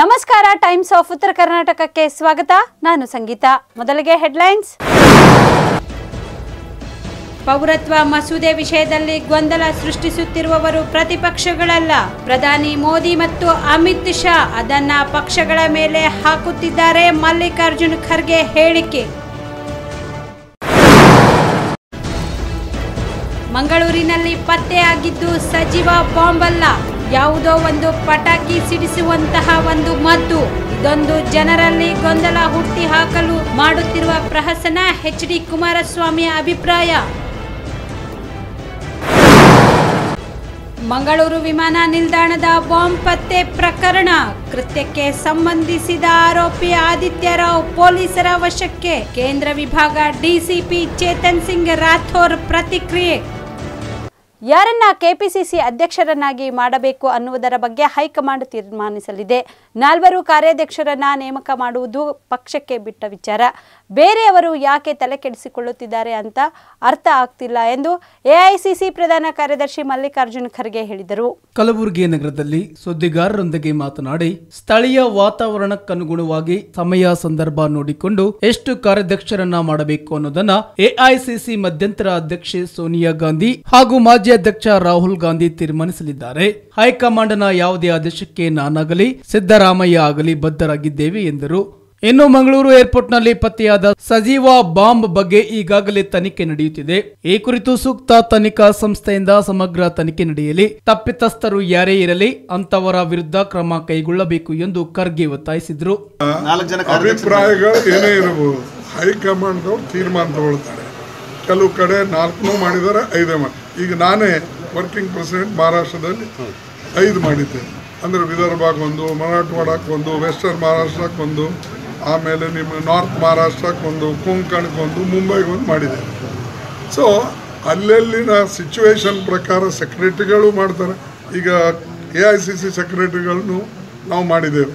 ನಮಸ್ಕಾರ times of ಉತ್ತರ ಕರ್ನಾಟಕಕ್ಕೆ ಸ್ವಾಗತ ನಾನು ಸಂಗೀತ ಮೊದಲಿಗೆ ಹೆಡ್ಲೈನ್ಸ್ ಪೌರತ್ವ ಮಸೂದೆ ವಿಷಯದಲ್ಲಿ ಗೊಂದಲ ಸೃಷ್ಟಿಸುತ್ತಿರುವವರು ಪ್ರತಿಪಕ್ಷಗಳಲ್ಲ ಪ್ರಧಾನಿ ಮೋದಿ ಮತ್ತು ಅಮಿತ್ ಶಾ ಅದನ್ನ ಪಕ್ಷಗಳ ಮೇಲೆ ಹಾಕುತ್ತಿದ್ದಾರೆ ಮಲ್ಲಿಕಾರ್ಜುನ್ ಖರ್ಗೆ ಹೇಳಿಕೆ ಮಂಗಳೂರಿನಲ್ಲಿ ಪತ್ತೆಯಾಗಿದ್ದು ಸಚಿವ ಬಾಂಬಲ್ಲ ಯಾವುದೋ ಒಂದು ಪಟಾಕಿ ಸಿಡಿಸುವಂತಹ ಒಂದು ಮದ್ದು ಇದೊಂದು ಜನರಲ್ಲಿ ಗೊಂದಲ ಹುಟ್ಟಿ ಹಾಕಲು ಮಾಡುತ್ತಿರುವ ಪ್ರಹಸನ ಎಚ್ ಡಿ ಕುಮಾರಸ್ವಾಮಿ ಅಭಿಪ್ರಾಯ ಮಂಗಳೂರು ವಿಮಾನ ನಿಲ್ದಾಣದ ಬಾಂಬ್ ಪತ್ತೆ ಪ್ರಕರಣ ಕೃತ್ಯಕ್ಕೆ ಸಂಬಂಧಿಸಿದ ಆರೋಪಿ ಆದಿತ್ಯ ರಾವ್ ಪೊಲೀಸರ ವಶಕ್ಕೆ ಕೇಂದ್ರ ವಿಭಾಗ ಡಿಸಿಪಿ ಚೇತನ್ ಸಿಂಗ್ ರಾಥೋರ್ ಪ್ರತಿಕ್ರಿಯೆ ಯಾರನ್ನ ಕೆಪಿಸಿಸಿ ಅಧ್ಯಕ್ಷರನ್ನಾಗಿ ಮಾಡಬೇಕು ಅನ್ನುವುದರ ಬಗ್ಗೆ ಹೈಕಮಾಂಡ್ ತೀರ್ಮಾನಿಸಲಿದೆ ನಾಲ್ವರು ಕಾರ್ಯಾಧ್ಯಕ್ಷರನ್ನ ನೇಮಕ ಮಾಡುವುದು ಪಕ್ಷಕ್ಕೆ ಬಿಟ್ಟ ವಿಚಾರ ಬೇರೆಯವರು ಯಾಕೆ ತಲೆ ಕೆಡಿಸಿಕೊಳ್ಳುತ್ತಿದ್ದಾರೆ ಅಂತ ಅರ್ಥ ಆಗ್ತಿಲ್ಲ ಎಂದು ಎಐಸಿಸಿ ಪ್ರಧಾನ ಕಾರ್ಯದರ್ಶಿ ಮಲ್ಲಿಕಾರ್ಜುನ್ ಖರ್ಗೆ ಹೇಳಿದರು ಕಲಬುರಗಿ ನಗರದಲ್ಲಿ ಸುದ್ದಿಗಾರರೊಂದಿಗೆ ಮಾತನಾಡಿ ಸ್ಥಳೀಯ ವಾತಾವರಣಕ್ಕನುಗುಣವಾಗಿ ಸಮಯ ಸಂದರ್ಭ ನೋಡಿಕೊಂಡು ಎಷ್ಟು ಕಾರ್ಯಾಧ್ಯಕ್ಷರನ್ನ ಮಾಡಬೇಕು ಅನ್ನೋದನ್ನ ಎಐಸಿಸಿ ಮಧ್ಯಂತರ ಅಧ್ಯಕ್ಷೆ ಸೋನಿಯಾ ಗಾಂಧಿ ಹಾಗೂ ಮಾಜಿ ಅಧ್ಯಕ್ಷ ರಾಹುಲ್ ಗಾಂಧಿ ತೀರ್ಮಾನಿಸಲಿದ್ದಾರೆ ಹೈಕಮಾಂಡ್ನ ಯಾವುದೇ ಆದೇಶಕ್ಕೆ ನಾನಾಗಲಿ ಸಿದ್ದರಾಮಯ್ಯ ಆಗಲಿ ಬದ್ಧರಾಗಿದ್ದೇವೆ ಎಂದರು ಇನ್ನು ಮಂಗಳೂರು ಏರ್ಪೋರ್ಟ್ನಲ್ಲಿ ಪತ್ತೆಯಾದ ಸಜೀವ ಬಾಂಬ್ ಬಗ್ಗೆ ಈಗಾಗಲೇ ತನಿಖೆ ನಡೆಯುತ್ತಿದೆ ಈ ಕುರಿತು ಸೂಕ್ತ ತನಿಖಾ ಸಂಸ್ಥೆಯಿಂದ ಸಮಗ್ರ ತನಿಖೆ ನಡೆಯಲಿ ತಪ್ಪಿತಸ್ಥರು ಯಾರೇ ಇರಲಿ ಅಂತವರ ವಿರುದ್ಧ ಕ್ರಮ ಕೈಗೊಳ್ಳಬೇಕು ಎಂದು ಖರ್ಗೆ ಒತ್ತಾಯಿಸಿದ್ರು ಏನೇ ಇರಬಹುದು ಹೈಕಮಾಂಡ್ ತೀರ್ಮಾನ ತಗೊಳ್ತಾರೆ ಕೆಲವು ಕಡೆ ನಾಲ್ಕು ಮಾಡಿದರೆ ಐದೇ ಈಗ ನಾನೇ ವರ್ಕಿಂಗ್ ಪ್ರೆಸಿಡೆಂಟ್ ಮಹಾರಾಷ್ಟ್ರದಲ್ಲಿ ಐದು ಮಾಡಿದ್ದೇನೆ ಅಂದ್ರೆ ವಿದರ್ಭಕ್ಕೆ ಒಂದು ಮರಾಠವಾಡಕ್ಕೆ ಒಂದು ವೆಸ್ಟರ್ನ್ ಮಹಾರಾಷ್ಟ್ರಕ್ಕೆ ಒಂದು ಆಮೇಲೆ ನಿಮ್ಮ ನಾರ್ತ್ ಮಹಾರಾಷ್ಟ್ರಕ್ಕೊಂದು ಮುಂಬೈಗೆ ಮುಂಬೈಗೊಂದು ಮಾಡಿದೆ ಸೊ ಅಲ್ಲೆಲ್ಲಿನ ಸಿಚುವೇಶನ್ ಪ್ರಕಾರ ಸೆಕ್ರೆಟ್ರಿಗಳು ಮಾಡ್ತಾರೆ ಈಗ ಎ ಐ ಸಿ ಸಿ ಸೆಕ್ರೆಟ್ರಿಗಳನ್ನು ನಾವು ಮಾಡಿದ್ದೇವೆ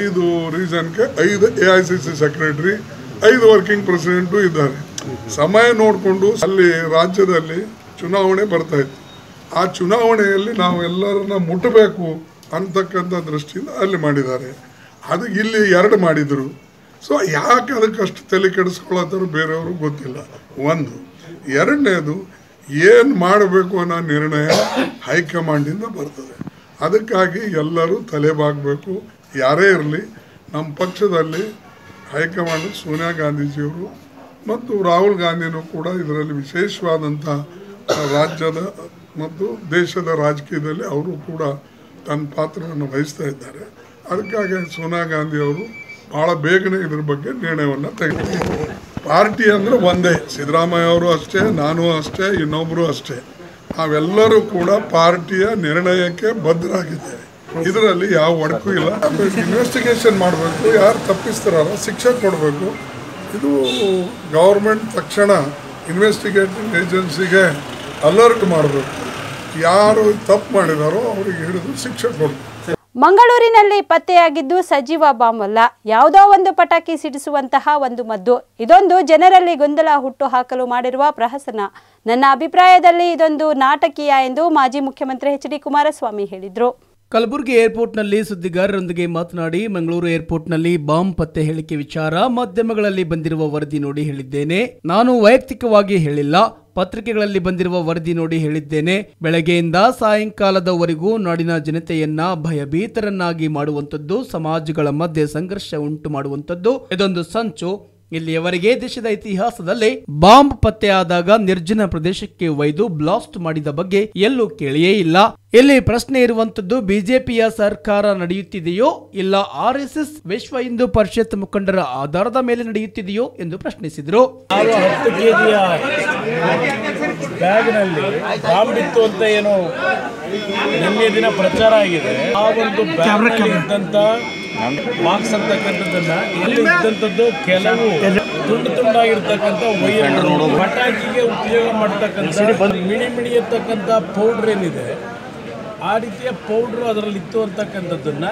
ಐದು ರೀಸನ್ಗೆ ಐದು A I C C secretary ಐದು ವರ್ಕಿಂಗ್ ಪ್ರೆಸಿಡೆಂಟು ಇದ್ದಾರೆ ಸಮಯ ನೋಡಿಕೊಂಡು ಅಲ್ಲಿ ರಾಜ್ಯದಲ್ಲಿ ಚುನಾವಣೆ ಬರ್ತಾ ಇತ್ತು ಆ ಚುನಾವಣೆಯಲ್ಲಿ ನಾವು ಎಲ್ಲರನ್ನ ಮುಟ್ಟಬೇಕು ಅಂತಕ್ಕಂಥ ದೃಷ್ಟಿಯಿಂದ ಅಲ್ಲಿ ಮಾಡಿದ್ದಾರೆ ಅದು ಇಲ್ಲಿ ಎರಡು ಮಾಡಿದರು ಸೊ ಯಾಕೆ ಅದಕ್ಕಷ್ಟು ತಲೆ ಕೆಡಿಸ್ಕೊಳತ್ತಾರೋ ಬೇರೆಯವ್ರಿಗೆ ಗೊತ್ತಿಲ್ಲ ಒಂದು ಎರಡನೇದು ಏನು ಮಾಡಬೇಕು ಅನ್ನೋ ನಿರ್ಣಯ ಹೈಕಮಾಂಡಿಂದ ಬರ್ತದೆ ಅದಕ್ಕಾಗಿ ಎಲ್ಲರೂ ತಲೆಬಾಗಬೇಕು ಯಾರೇ ಇರಲಿ ನಮ್ಮ ಪಕ್ಷದಲ್ಲಿ ಹೈಕಮಾಂಡ್ ಸೋನಿಯಾ ಗಾಂಧೀಜಿಯವರು ಮತ್ತು ರಾಹುಲ್ ಗಾಂಧಿನೂ ಕೂಡ ಇದರಲ್ಲಿ ವಿಶೇಷವಾದಂಥ ರಾಜ್ಯದ ಮತ್ತು ದೇಶದ ರಾಜಕೀಯದಲ್ಲಿ ಅವರು ಕೂಡ ತನ್ನ ಪಾತ್ರವನ್ನು ವಹಿಸ್ತಾ ಇದ್ದಾರೆ ಅದಕ್ಕಾಗಿ ಸೋನಿಯಾ ಗಾಂಧಿಯವರು ಭಾಳ ಬೇಗನೆ ಇದ್ರ ಬಗ್ಗೆ ನಿರ್ಣಯವನ್ನು ತೆಗೆದು ಪಾರ್ಟಿ ಅಂದರೆ ಒಂದೇ ಸಿದ್ದರಾಮಯ್ಯ ಅವರು ಅಷ್ಟೇ ನಾನು ಅಷ್ಟೇ ಇನ್ನೊಬ್ಬರು ಅಷ್ಟೇ ನಾವೆಲ್ಲರೂ ಕೂಡ ಪಾರ್ಟಿಯ ನಿರ್ಣಯಕ್ಕೆ ಬದ್ಧರಾಗಿದ್ದೇವೆ ಇದರಲ್ಲಿ ಯಾವ ಒಡಕು ಇಲ್ಲ ಇನ್ವೆಸ್ಟಿಗೇಷನ್ ಮಾಡಬೇಕು ಯಾರು ತಪ್ಪಿಸ್ತಾರಲ್ಲ ಶಿಕ್ಷೆ ಕೊಡಬೇಕು ಇದು ಗೌರ್ಮೆಂಟ್ ತಕ್ಷಣ ಇನ್ವೆಸ್ಟಿಗೇಟಿಂಗ್ ಏಜೆನ್ಸಿಗೆ ಅಲರ್ಟ್ ಮಾಡಬೇಕು ಯಾರು ತಪ್ಪು ಮಾಡಿದಾರೋ ಅವರಿಗೆ ಹಿಡಿದು ಶಿಕ್ಷೆ ಕೊಡಬೇಕು ಮಂಗಳೂರಿನಲ್ಲಿ ಪತ್ತೆಯಾಗಿದ್ದು ಸಜೀವ ಬಾಂಬ್ ಅಲ್ಲ ಯಾವುದೋ ಒಂದು ಪಟಾಕಿ ಸಿಡಿಸುವಂತಹ ಒಂದು ಮದ್ದು ಇದೊಂದು ಜನರಲ್ಲಿ ಗೊಂದಲ ಹುಟ್ಟು ಹಾಕಲು ಮಾಡಿರುವ ಪ್ರಹಸನ ನನ್ನ ಅಭಿಪ್ರಾಯದಲ್ಲಿ ಇದೊಂದು ನಾಟಕೀಯ ಎಂದು ಮಾಜಿ ಮುಖ್ಯಮಂತ್ರಿ ಎಚ್ ಡಿ ಕುಮಾರಸ್ವಾಮಿ ಹೇಳಿದರು ಕಲಬುರಗಿ ಏರ್ಪೋರ್ಟ್ನಲ್ಲಿ ಸುದ್ದಿಗಾರರೊಂದಿಗೆ ಮಾತನಾಡಿ ಮಂಗಳೂರು ಏರ್ಪೋರ್ಟ್ನಲ್ಲಿ ಬಾಂಬ್ ಪತ್ತೆ ಹೇಳಿಕೆ ವಿಚಾರ ಮಾಧ್ಯಮಗಳಲ್ಲಿ ಬಂದಿರುವ ವರದಿ ನೋಡಿ ಹೇಳಿದ್ದೇನೆ ನಾನು ವೈಯಕ್ತಿಕವಾಗಿ ಹೇಳಿಲ್ಲ ಪತ್ರಿಕೆಗಳಲ್ಲಿ ಬಂದಿರುವ ವರದಿ ನೋಡಿ ಹೇಳಿದ್ದೇನೆ ಬೆಳಗ್ಗೆಯಿಂದ ಸಾಯಂಕಾಲದವರೆಗೂ ನಾಡಿನ ಜನತೆಯನ್ನ ಭಯಭೀತರನ್ನಾಗಿ ಮಾಡುವಂಥದ್ದು ಸಮಾಜಗಳ ಮಧ್ಯೆ ಸಂಘರ್ಷ ಉಂಟು ಮಾಡುವಂಥದ್ದು ಇದೊಂದು ಸಂಚು ಇಲ್ಲಿಯವರೆಗೆ ದೇಶದ ಇತಿಹಾಸದಲ್ಲಿ ಬಾಂಬ್ ಪತ್ತೆಯಾದಾಗ ನಿರ್ಜನ ಪ್ರದೇಶಕ್ಕೆ ಒಯ್ದು ಬ್ಲಾಸ್ಟ್ ಮಾಡಿದ ಬಗ್ಗೆ ಎಲ್ಲೂ ಕೇಳಿಯೇ ಇಲ್ಲ ಇಲ್ಲಿ ಪ್ರಶ್ನೆ ಇರುವಂತದ್ದು ಬಿಜೆಪಿಯ ಸರ್ಕಾರ ನಡೆಯುತ್ತಿದೆಯೋ ಇಲ್ಲ ಆರ್ ಎಸ್ ಎಸ್ ವಿಶ್ವ ಹಿಂದೂ ಪರಿಷತ್ ಮುಖಂಡರ ಆಧಾರದ ಮೇಲೆ ನಡೆಯುತ್ತಿದೆಯೋ ಎಂದು ಪ್ರಶ್ನಿಸಿದರು ಪ್ರಚಾರ ಆಗಿದೆ ಬಾಕ್ಸ್ ಅಂತಕ್ಕಂಥದ್ದನ್ನ ಇದ್ದಂಥದ್ದು ಕೆಲವು ತುಂಡು ತುಂಡಾಗಿರ್ತಕ್ಕಂಥ ಪಟಾಕಿಗೆ ಉಪಯೋಗ ಮಾಡ್ತಕ್ಕಂಥ ಮಿಣಿ ಇರ್ತಕ್ಕಂಥ ಪೌಡ್ರ್ ಏನಿದೆ ಆ ರೀತಿಯ ಪೌಡ್ರು ಅದರಲ್ಲಿ ಇತ್ತು ಅಂತಕ್ಕಂಥದ್ದನ್ನ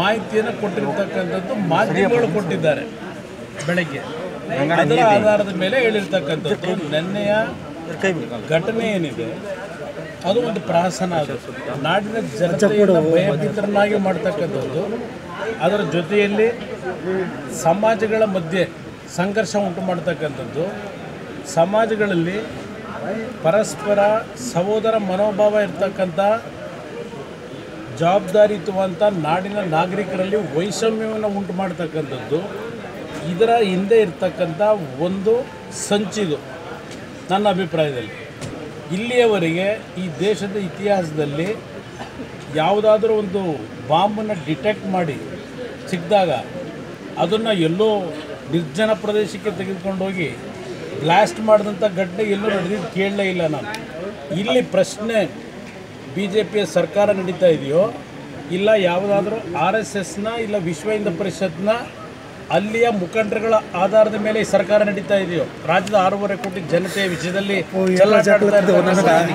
ಮಾಹಿತಿಯನ್ನು ಕೊಟ್ಟಿರ್ತಕ್ಕಂಥದ್ದು ಮಾಧ್ಯಮಗಳು ಕೊಟ್ಟಿದ್ದಾರೆ ಬೆಳಗ್ಗೆ ಅದರ ಆಧಾರದ ಮೇಲೆ ಹೇಳಿರ್ತಕ್ಕಂಥದ್ದು ನೆನ್ನೆಯ ಘಟನೆ ಏನಿದೆ ಅದು ಒಂದು ಪ್ರಾಸನ ಅದು ನಾಡಿನ ಜನತೆಯನ್ನು ಭಯಭೀತರನ್ನಾಗಿ ಮಾಡ್ತಕ್ಕಂಥದ್ದು ಅದರ ಜೊತೆಯಲ್ಲಿ ಸಮಾಜಗಳ ಮಧ್ಯೆ ಸಂಘರ್ಷ ಉಂಟು ಮಾಡತಕ್ಕಂಥದ್ದು ಸಮಾಜಗಳಲ್ಲಿ ಪರಸ್ಪರ ಸಹೋದರ ಮನೋಭಾವ ಇರ್ತಕ್ಕಂಥ ಜವಾಬ್ದಾರಿಯುತವಂಥ ನಾಡಿನ ನಾಗರಿಕರಲ್ಲಿ ವೈಷಮ್ಯವನ್ನು ಉಂಟು ಮಾಡ್ತಕ್ಕಂಥದ್ದು ಇದರ ಹಿಂದೆ ಇರ್ತಕ್ಕಂಥ ಒಂದು ಸಂಚಿದು ನನ್ನ ಅಭಿಪ್ರಾಯದಲ್ಲಿ ಇಲ್ಲಿಯವರೆಗೆ ಈ ದೇಶದ ಇತಿಹಾಸದಲ್ಲಿ ಯಾವುದಾದ್ರೂ ಒಂದು ಬಾಂಬನ್ನು ಡಿಟೆಕ್ಟ್ ಮಾಡಿ ಸಿಕ್ಕಿದಾಗ ಅದನ್ನು ಎಲ್ಲೋ ನಿರ್ಜನ ಪ್ರದೇಶಕ್ಕೆ ತೆಗೆದುಕೊಂಡೋಗಿ ಹೋಗಿ ಬ್ಲಾಸ್ಟ್ ಮಾಡಿದಂಥ ಘಟನೆ ಎಲ್ಲೂ ನಡೆದಿದ್ದು ಕೇಳಲೇ ಇಲ್ಲ ನಾನು ಇಲ್ಲಿ ಪ್ರಶ್ನೆ ಬಿ ಜೆ ಪಿಯ ಸರ್ಕಾರ ನಡೀತಾ ಇದೆಯೋ ಇಲ್ಲ ಯಾವುದಾದ್ರೂ ಆರ್ ಎಸ್ ಎಸ್ನ ಇಲ್ಲ ವಿಶ್ವ ಹಿಂದ ಪರಿಷತ್ನ ಅಲ್ಲಿಯ ಮುಖಂಡರುಗಳ ಆಧಾರದ ಮೇಲೆ ಈ ಸರ್ಕಾರ ನಡೀತಾ ಇದೆಯೋ ರಾಜ್ಯದ ಆರೂವರೆ ಕೋಟಿ ಜನತೆಯ ವಿಷಯದಲ್ಲಿ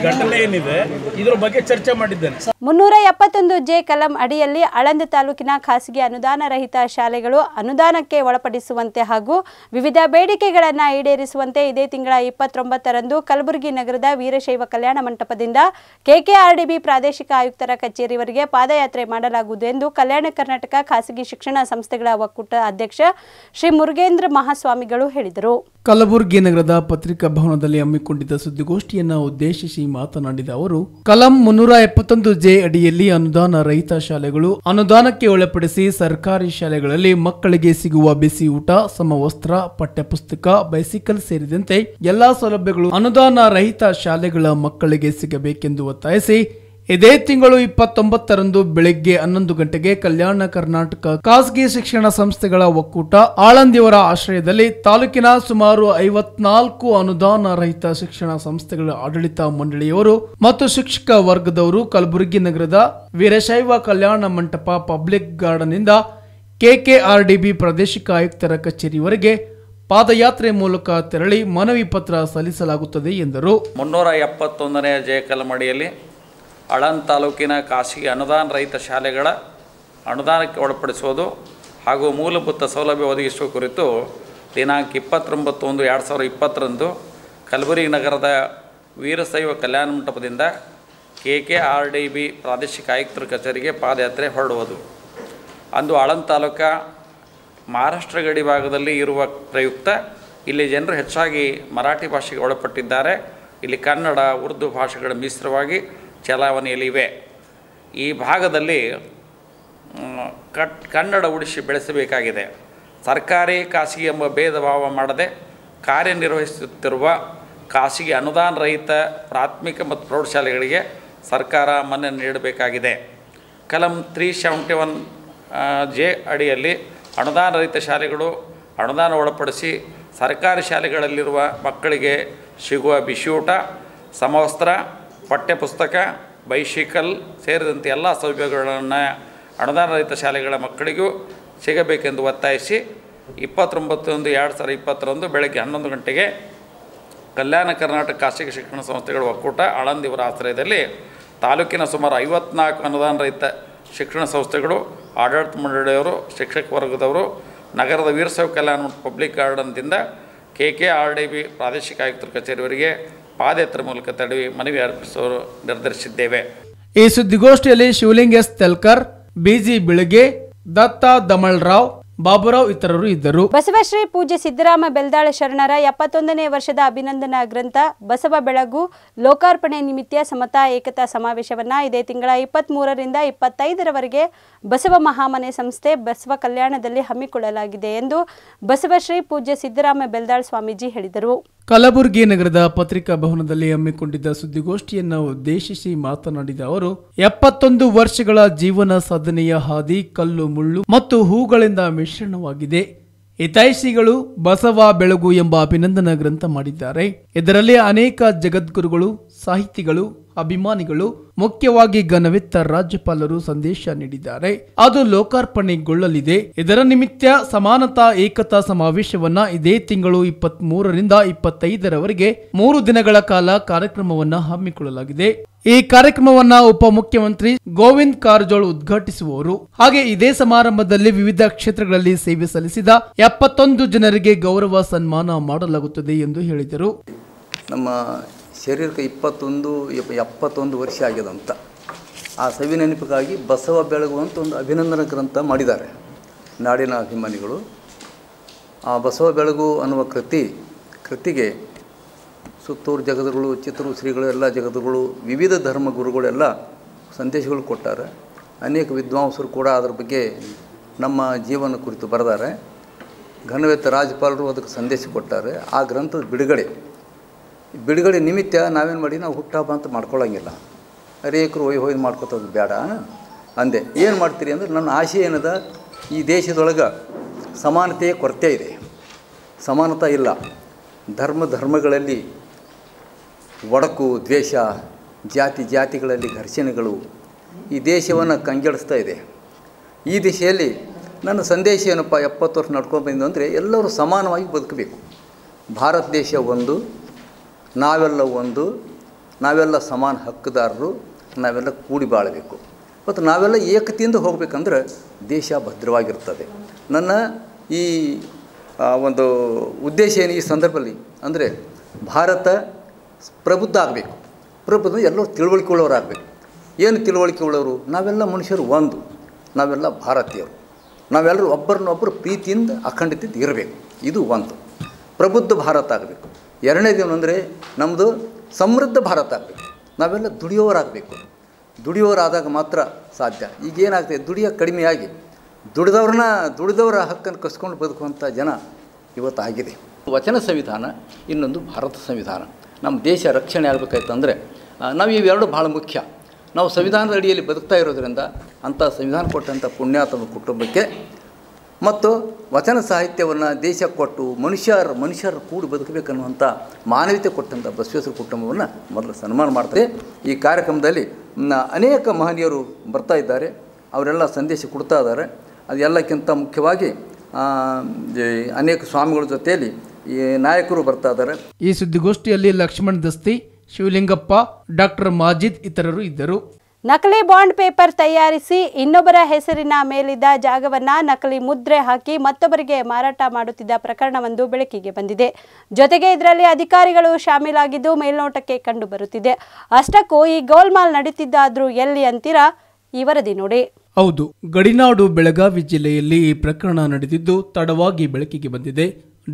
ಘಟನೆ ಏನಿದೆ ಇದ್ರ ಬಗ್ಗೆ ಚರ್ಚೆ ಮಾಡಿದ್ದೇನೆ ಮುನ್ನೂರ ಎಪ್ಪತ್ತೊಂದು ಜೆ ಕಲಂ ಅಡಿಯಲ್ಲಿ ಆಳಂದ ತಾಲೂಕಿನ ಖಾಸಗಿ ಅನುದಾನ ರಹಿತ ಶಾಲೆಗಳು ಅನುದಾನಕ್ಕೆ ಒಳಪಡಿಸುವಂತೆ ಹಾಗೂ ವಿವಿಧ ಬೇಡಿಕೆಗಳನ್ನು ಈಡೇರಿಸುವಂತೆ ಇದೇ ತಿಂಗಳ ಇಪ್ಪತ್ತೊಂಬತ್ತರಂದು ಕಲಬುರಗಿ ನಗರದ ವೀರಶೈವ ಕಲ್ಯಾಣ ಮಂಟಪದಿಂದ ಕೆಕೆಆರ್ಡಿಬಿ ಪ್ರಾದೇಶಿಕ ಆಯುಕ್ತರ ಕಚೇರಿವರೆಗೆ ಪಾದಯಾತ್ರೆ ಮಾಡಲಾಗುವುದು ಎಂದು ಕಲ್ಯಾಣ ಕರ್ನಾಟಕ ಖಾಸಗಿ ಶಿಕ್ಷಣ ಸಂಸ್ಥೆಗಳ ಒಕ್ಕೂಟ ಅಧ್ಯಕ್ಷ ಶ್ರೀ ಮುರುಗೇಂದ್ರ ಮಹಾಸ್ವಾಮಿಗಳು ಹೇಳಿದರು ಕಲಬುರಗಿ ನಗರದ ಪತ್ರಿಕಾ ಭವನದಲ್ಲಿ ಹಮ್ಮಿಕೊಂಡಿದ್ದ ಸುದ್ದಿಗೋಷ್ಠಿಯನ್ನು ಉದ್ದೇಶಿಸಿ ಮಾತನಾಡಿದ ಅವರು ಕಲಂ ಮುನ್ನೂರ ಎಪ್ಪತ್ತೊಂದು ಜೆ ಅಡಿಯಲ್ಲಿ ಅನುದಾನ ರಹಿತ ಶಾಲೆಗಳು ಅನುದಾನಕ್ಕೆ ಒಳಪಡಿಸಿ ಸರ್ಕಾರಿ ಶಾಲೆಗಳಲ್ಲಿ ಮಕ್ಕಳಿಗೆ ಸಿಗುವ ಬಿಸಿ ಊಟ ಸಮವಸ್ತ್ರ ಪಠ್ಯಪುಸ್ತಕ ಬೈಸಿಕಲ್ ಸೇರಿದಂತೆ ಎಲ್ಲಾ ಸೌಲಭ್ಯಗಳು ಅನುದಾನ ರಹಿತ ಶಾಲೆಗಳ ಮಕ್ಕಳಿಗೆ ಸಿಗಬೇಕೆಂದು ಒತ್ತಾಯಿಸಿ ಇದೇ ತಿಂಗಳು ಇಪ್ಪತ್ತೊಂಬತ್ತರಂದು ಬೆಳಗ್ಗೆ ಹನ್ನೊಂದು ಗಂಟೆಗೆ ಕಲ್ಯಾಣ ಕರ್ನಾಟಕ ಖಾಸಗಿ ಶಿಕ್ಷಣ ಸಂಸ್ಥೆಗಳ ಒಕ್ಕೂಟ ಆಳಂದಿಯವರ ಆಶ್ರಯದಲ್ಲಿ ತಾಲೂಕಿನ ಸುಮಾರು ಐವತ್ನಾಲ್ಕು ಅನುದಾನ ರಹಿತ ಶಿಕ್ಷಣ ಸಂಸ್ಥೆಗಳ ಆಡಳಿತ ಮಂಡಳಿಯವರು ಮತ್ತು ಶಿಕ್ಷಕ ವರ್ಗದವರು ಕಲಬುರಗಿ ನಗರದ ವೀರಶೈವ ಕಲ್ಯಾಣ ಮಂಟಪ ಪಬ್ಲಿಕ್ ಗಾರ್ಡನ್ ಕೆಕೆಆರ್ಡಿಬಿ ಪ್ರಾದೇಶಿಕ ಆಯುಕ್ತರ ಕಚೇರಿವರೆಗೆ ಪಾದಯಾತ್ರೆ ಮೂಲಕ ತೆರಳಿ ಮನವಿ ಪತ್ರ ಸಲ್ಲಿಸಲಾಗುತ್ತದೆ ಎಂದರು ಮುನ್ನೂರ ಎಪ್ಪತ್ತೊಂದನೆಯ ಜಯಕಲಮಡಿಯಲ್ಲಿ ಅಳನ್ ತಾಲೂಕಿನ ಖಾಸಗಿ ಅನುದಾನ ರಹಿತ ಶಾಲೆಗಳ ಅನುದಾನಕ್ಕೆ ಒಳಪಡಿಸುವುದು ಹಾಗೂ ಮೂಲಭೂತ ಸೌಲಭ್ಯ ಒದಗಿಸುವ ಕುರಿತು ದಿನಾಂಕ ಇಪ್ಪತ್ತೊಂಬತ್ತು ಒಂದು ಎರಡು ಸಾವಿರ ಇಪ್ಪತ್ತರಂದು ಕಲಬುರಗಿ ನಗರದ ವೀರಶೈವ ಕಲ್ಯಾಣ ಮಂಟಪದಿಂದ K K R D B ಪ್ರಾದೇಶಿಕ ಆಯುಕ್ತರ ಕಚೇರಿಗೆ ಪಾದಯಾತ್ರೆ ಹೊರಡುವುದು ಅಂದು ಆಳಂದ ತಾಲೂಕ ಮಹಾರಾಷ್ಟ್ರ ಗಡಿ ಭಾಗದಲ್ಲಿ ಇರುವ ಪ್ರಯುಕ್ತ ಇಲ್ಲಿ ಜನರು ಹೆಚ್ಚಾಗಿ ಮರಾಠಿ ಭಾಷೆಗೆ ಒಳಪಟ್ಟಿದ್ದಾರೆ ಇಲ್ಲಿ ಕನ್ನಡ ಉರ್ದು ಭಾಷೆಗಳ ಮಿಶ್ರವಾಗಿ ಚಲಾವಣೆಯಲ್ಲಿ ಇವೆ ಈ ಭಾಗದಲ್ಲಿ ಕಟ್ ಕನ್ನಡ ಉಳಿಸಿ ಬೆಳೆಸಬೇಕಾಗಿದೆ ಸರ್ಕಾರಿ ಖಾಸಗಿ ಎಂಬ ಭೇದ ಭಾವ ಮಾಡದೆ ಕಾರ್ಯನಿರ್ವಹಿಸುತ್ತಿರುವ ಖಾಸಗಿ ಅನುದಾನ ರಹಿತ ಪ್ರಾಥಮಿಕ ಮತ್ತು ಪ್ರೌಢಶಾಲೆಗಳಿಗೆ ಸರ್ಕಾರ ಮನ್ನೆ ನೀಡಬೇಕಾಗಿದೆ ಕಲಂ ತ್ರೀ ಸೆವೆಂಟಿ ಒನ್ ಜೆ ಅಡಿಯಲ್ಲಿ ಅನುದಾನ ರಹಿತ ಶಾಲೆಗಳು ಅನುದಾನ ಒಳಪಡಿಸಿ ಸರ್ಕಾರಿ ಶಾಲೆಗಳಲ್ಲಿರುವ ಮಕ್ಕಳಿಗೆ ಸಿಗುವ ಬಿಸಿಯೂಟ ಸಮವಸ್ತ್ರ ಪಠ್ಯಪುಸ್ತಕ ಬೈಶಿಕಲ್ ಸೇರಿದಂತೆ ಎಲ್ಲ ಸೌಲಭ್ಯಗಳನ್ನು ಅನುದಾನ ರಹಿತ ಶಾಲೆಗಳ ಮಕ್ಕಳಿಗೂ ಸಿಗಬೇಕೆಂದು ಒತ್ತಾಯಿಸಿ ಇಪ್ಪತ್ತೊಂಬತ್ತೊಂದು ಎರಡು ಸಾವಿರ ಇಪ್ಪತ್ತರಂದು ಬೆಳಗ್ಗೆ ಹನ್ನೊಂದು ಗಂಟೆಗೆ ಕಲ್ಯಾಣ ಕರ್ನಾಟಕ ಖಾಸಗಿ ಶಿಕ್ಷಣ ಸಂಸ್ಥೆಗಳ ಒಕ್ಕೂಟ ಆಳಂದಿವರ ಆಶ್ರಯದಲ್ಲಿ ತಾಲೂಕಿನ ಸುಮಾರು ಐವತ್ನಾಲ್ಕು ಅನುದಾನ ರಹಿತ ಶಿಕ್ಷಣ ಸಂಸ್ಥೆಗಳು ಆಡಳಿತ ಮಂಡಳಿಯವರು ಶಿಕ್ಷಕ ವರ್ಗದವರು ನಗರದ ವೀರಸೈವ ಕಲ್ಯಾಣ ಪಬ್ಲಿಕ್ ಗಾರ್ಡನ್ದಿಂದ K K R D B ಪ್ರಾದೇಶಿಕ ಆಯುಕ್ತರ ಕಚೇರಿಯವರಿಗೆ ಪಾದಯಾತ್ರೆ ಮೂಲಕ ತಡವಿ ಮನವಿ ಅರ್ಪಿಸಲು ನಿರ್ಧರಿಸಿದ್ದೇವೆ ಈ ಸುದ್ದಿಗೋಷ್ಠಿಯಲ್ಲಿ ಶಿವಲಿಂಗ್ ಎಸ್ ತೆಲ್ಕರ್ ಬಿಜಿ ಬಿಳಿಗೆ ದತ್ತ ದಮಳ್ ರಾವ್ ಬಾಬುರಾವ್ ಇತರರು ಇದ್ದರು ಬಸವಶ್ರೀ ಪೂಜ್ಯ ಸಿದ್ದರಾಮ ಬೆಲ್ದಾಳ ಶರಣರ ಎಪ್ಪತ್ತೊಂದನೇ ವರ್ಷದ ಅಭಿನಂದನಾ ಗ್ರಂಥ ಬಸವ ಬೆಳಗು ಲೋಕಾರ್ಪಣೆ ನಿಮಿತ್ತ ಸಮತಾ ಏಕತಾ ಸಮಾವೇಶವನ್ನ ಇದೇ ತಿಂಗಳ ಇಪ್ಪತ್ತ್ ಮೂರರಿಂದ ಇಪ್ಪತ್ತೈದರವರೆಗೆ ಬಸವ ಮಹಾಮನೆ ಸಂಸ್ಥೆ ಬಸವ ಕಲ್ಯಾಣದಲ್ಲಿ ಹಮ್ಮಿಕೊಳ್ಳಲಾಗಿದೆ ಎಂದು ಬಸವಶ್ರೀ ಪೂಜ್ಯ ಸಿದ್ದರಾಮ ಬೆಲ್ದಾಳ್ ಸ್ವಾಮೀಜಿ ಹೇಳಿದರು ಕಲಬುರಗಿ ನಗರದ ಪತ್ರಿಕಾ ಭವನದಲ್ಲಿ ಹಮ್ಮಿಕೊಂಡಿದ್ದ ಸುದ್ದಿಗೋಷ್ಠಿಯನ್ನು ಉದ್ದೇಶಿಸಿ ಮಾತನಾಡಿದ ಅವರು ಎಪ್ಪತ್ತೊಂದು ವರ್ಷಗಳ ಜೀವನ ಸಾಧನೆಯ ಹಾದಿ ಕಲ್ಲು ಮುಳ್ಳು ಮತ್ತು ಹೂಗಳಿಂದ ಮಿಶ್ರಣವಾಗಿದೆ ಹಿತೈಷಿಗಳು ಬಸವ ಬೆಳಗು ಎಂಬ ಅಭಿನಂದನಾ ಗ್ರಂಥ ಮಾಡಿದ್ದಾರೆ ಇದರಲ್ಲಿ ಅನೇಕ ಜಗದ್ಗುರುಗಳು ಸಾಹಿತಿಗಳು ಅಭಿಮಾನಿಗಳು ಮುಖ್ಯವಾಗಿ ಘನವಿತ್ತ ರಾಜ್ಯಪಾಲರು ಸಂದೇಶ ನೀಡಿದ್ದಾರೆ ಅದು ಲೋಕಾರ್ಪಣೆಗೊಳ್ಳಲಿದೆ ಇದರ ನಿಮಿತ್ತ ಸಮಾನತಾ ಏಕತಾ ಸಮಾವೇಶವನ್ನ ಇದೇ ತಿಂಗಳು ಇಪ್ಪತ್ತ್ ಮೂರರಿಂದ ಇಪ್ಪತ್ತೈದರವರೆಗೆ ಮೂರು ದಿನಗಳ ಕಾಲ ಕಾರ್ಯಕ್ರಮವನ್ನ ಹಮ್ಮಿಕೊಳ್ಳಲಾಗಿದೆ ಈ ಕಾರ್ಯಕ್ರಮವನ್ನ ಉಪಮುಖ್ಯಮಂತ್ರಿ ಗೋವಿಂದ್ ಕಾರಜೋಳ್ ಉದ್ಘಾಟಿಸುವವರು ಹಾಗೆ ಇದೇ ಸಮಾರಂಭದಲ್ಲಿ ವಿವಿಧ ಕ್ಷೇತ್ರಗಳಲ್ಲಿ ಸೇವೆ ಸಲ್ಲಿಸಿದ ಎಪ್ಪತ್ತೊಂದು ಜನರಿಗೆ ಗೌರವ ಸನ್ಮಾನ ಮಾಡಲಾಗುತ್ತದೆ ಎಂದು ಹೇಳಿದರು ನಮ್ಮ ಶರೀರಕ್ಕೆ ಇಪ್ಪತ್ತೊಂದು ಎಪ್ಪತ್ತೊಂದು ವರ್ಷ ಅಂತ ಆ ಸವಿ ನೆನಪಿಗಾಗಿ ಬಸವ ಬೆಳಗುವಂಥ ಒಂದು ಅಭಿನಂದನ ಗ್ರಂಥ ಮಾಡಿದ್ದಾರೆ ನಾಡಿನ ಅಭಿಮಾನಿಗಳು ಆ ಬಸವ ಬೆಳಗು ಅನ್ನುವ ಕೃತಿ ಕೃತಿಗೆ ಸುತ್ತೂರು ಜಗದ್ಗಳು ಚಿತ್ರರು ಶ್ರೀಗಳು ಎಲ್ಲ ಜಗದ್ಗಳು ವಿವಿಧ ಧರ್ಮ ಗುರುಗಳೆಲ್ಲ ಸಂದೇಶಗಳು ಕೊಟ್ಟಾರೆ ಅನೇಕ ವಿದ್ವಾಂಸರು ಕೂಡ ಅದರ ಬಗ್ಗೆ ನಮ್ಮ ಜೀವನ ಕುರಿತು ಬರೆದಾರೆ ಘನವೇತ ರಾಜ್ಯಪಾಲರು ಅದಕ್ಕೆ ಸಂದೇಶ ಕೊಟ್ಟಾರೆ ಆ ಗ್ರಂಥದ ಬಿಡುಗಡೆ ಬಿಡುಗಡೆ ನಿಮಿತ್ತ ನಾವೇನು ಮಾಡಿ ನಾವು ಹುಟ್ಟಹಬ್ಬ ಅಂತ ಮಾಡ್ಕೊಳ್ಳೋಂಗಿಲ್ಲ ರೇಖರು ಹೋಯ್ ಹೋಯ್ ಮಾಡ್ಕೊತೋದು ಬೇಡ ಅಂದೆ ಏನು ಮಾಡ್ತೀರಿ ಅಂದ್ರೆ ನನ್ನ ಆಶೆ ಏನದ ಈ ದೇಶದೊಳಗೆ ಸಮಾನತೆಯ ಕೊರತೆ ಇದೆ ಸಮಾನತೆ ಇಲ್ಲ ಧರ್ಮ ಧರ್ಮಗಳಲ್ಲಿ ಒಡಕು ದ್ವೇಷ ಜಾತಿ ಜಾತಿಗಳಲ್ಲಿ ಘರ್ಷಣೆಗಳು ಈ ದೇಶವನ್ನು ಕಂಗೆಡಿಸ್ತಾ ಇದೆ ಈ ದಿಶೆಯಲ್ಲಿ ನನ್ನ ಸಂದೇಶ ಏನಪ್ಪ ಎಪ್ಪತ್ತು ವರ್ಷ ನಡ್ಕೊಂಡು ಬಂದು ಅಂದರೆ ಎಲ್ಲರೂ ಸಮಾನವಾಗಿ ಬದುಕಬೇಕು ಭಾರತ ದೇಶ ಒಂದು ನಾವೆಲ್ಲ ಒಂದು ನಾವೆಲ್ಲ ಸಮಾನ ಹಕ್ಕುದಾರರು ನಾವೆಲ್ಲ ಕೂಡಿ ಬಾಳಬೇಕು ಮತ್ತು ನಾವೆಲ್ಲ ಏಕತೆಯಿಂದ ಹೋಗಬೇಕಂದ್ರೆ ದೇಶ ಭದ್ರವಾಗಿರ್ತದೆ ನನ್ನ ಈ ಒಂದು ಉದ್ದೇಶ ಏನು ಈ ಸಂದರ್ಭದಲ್ಲಿ ಅಂದರೆ ಭಾರತ ಪ್ರಬುದ್ಧ ಆಗಬೇಕು ಪ್ರಬುದ್ಧ ಎಲ್ಲರೂ ತಿಳುವಳಿಕೆ ಉಳ್ಳವರಾಗಬೇಕು ಏನು ತಿಳುವಳಿಕೆ ಉಳ್ಳವರು ನಾವೆಲ್ಲ ಮನುಷ್ಯರು ಒಂದು ನಾವೆಲ್ಲ ಭಾರತೀಯರು ನಾವೆಲ್ಲರೂ ಒಬ್ಬರನ್ನೊಬ್ಬರು ಪ್ರೀತಿಯಿಂದ ಅಖಂಡಿತ ಇರಬೇಕು ಇದು ಒಂದು ಪ್ರಬುದ್ಧ ಭಾರತ ಆಗಬೇಕು ಎರಡನೇ ಅಂದರೆ ನಮ್ಮದು ಸಮೃದ್ಧ ಭಾರತ ಆಗಬೇಕು ನಾವೆಲ್ಲ ದುಡಿಯೋರಾಗಬೇಕು ದುಡಿಯೋರಾದಾಗ ಮಾತ್ರ ಸಾಧ್ಯ ಈಗೇನಾಗ್ತದೆ ದುಡಿಯೋ ಕಡಿಮೆಯಾಗಿ ದುಡಿದವ್ರನ್ನ ದುಡಿದವರ ಹಕ್ಕನ್ನು ಕಸ್ಕೊಂಡು ಬದುಕುವಂಥ ಜನ ಇವತ್ತಾಗಿದೆ ವಚನ ಸಂವಿಧಾನ ಇನ್ನೊಂದು ಭಾರತ ಸಂವಿಧಾನ ನಮ್ಮ ದೇಶ ರಕ್ಷಣೆ ಆಗಬೇಕಾಯ್ತಂದರೆ ನಾವು ಇವೆರಡು ಭಾಳ ಮುಖ್ಯ ನಾವು ಸಂವಿಧಾನದ ಅಡಿಯಲ್ಲಿ ಬದುಕ್ತಾ ಇರೋದರಿಂದ ಅಂಥ ಸಂವಿಧಾನ ಕೊಟ್ಟಂಥ ಪುಣ್ಯಾತನ ಕುಟುಂಬಕ್ಕೆ ಮತ್ತು ವಚನ ಸಾಹಿತ್ಯವನ್ನು ದೇಶ ಕೊಟ್ಟು ಮನುಷ್ಯರ ಮನುಷ್ಯರ ಕೂಡಿ ಬದುಕಬೇಕನ್ನುವಂಥ ಮಾನವೀಯತೆ ಕೊಟ್ಟಂಥ ಬಸವೇಶ್ವರ ಕುಟುಂಬವನ್ನು ಮೊದಲು ಸನ್ಮಾನ ಮಾಡ್ತಾರೆ ಈ ಕಾರ್ಯಕ್ರಮದಲ್ಲಿ ಅನೇಕ ಮಹನೀಯರು ಬರ್ತಾ ಇದ್ದಾರೆ ಅವರೆಲ್ಲ ಸಂದೇಶ ಕೊಡ್ತಾ ಇದ್ದಾರೆ ಅದೆಲ್ಲಕ್ಕಿಂತ ಮುಖ್ಯವಾಗಿ ಅನೇಕ ಸ್ವಾಮಿಗಳ ಜೊತೆಯಲ್ಲಿ ಈ ನಾಯಕರು ಬರ್ತಾ ಇದ್ದಾರೆ ಈ ಸುದ್ದಿಗೋಷ್ಠಿಯಲ್ಲಿ ಲಕ್ಷ್ಮಣ್ ದಸ್ತಿ ಶಿವಲಿಂಗಪ್ಪ ಡಾಕ್ಟರ್ ಮಾಜಿದ್ ಇತರರು ಇದ್ದರು ನಕಲಿ ಬಾಂಡ್ ಪೇಪರ್ ತಯಾರಿಸಿ ಇನ್ನೊಬ್ಬರ ಹೆಸರಿನ ಮೇಲಿದ್ದ ಜಾಗವನ್ನು ನಕಲಿ ಮುದ್ರೆ ಹಾಕಿ ಮತ್ತೊಬ್ಬರಿಗೆ ಮಾರಾಟ ಮಾಡುತ್ತಿದ್ದ ಪ್ರಕರಣವೊಂದು ಬೆಳಕಿಗೆ ಬಂದಿದೆ ಜೊತೆಗೆ ಇದರಲ್ಲಿ ಅಧಿಕಾರಿಗಳು ಶಾಮೀಲಾಗಿದ್ದು ಮೇಲ್ನೋಟಕ್ಕೆ ಕಂಡು ಬರುತ್ತಿದೆ ಅಷ್ಟಕ್ಕೂ ಈ ಗೋಲ್ಮಾಲ್ ನಡೀತಿದ್ದಾದ್ರೂ ಎಲ್ಲಿ ಅಂತೀರಾ ಈ ವರದಿ ನೋಡಿ ಹೌದು ಗಡಿನಾಡು ಬೆಳಗಾವಿ ಜಿಲ್ಲೆಯಲ್ಲಿ ಈ ಪ್ರಕರಣ ನಡೆದಿದ್ದು ತಡವಾಗಿ ಬೆಳಕಿಗೆ ಬಂದಿದೆ